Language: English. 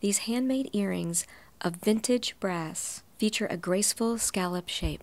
These handmade earrings of vintage brass feature a graceful scallop shape.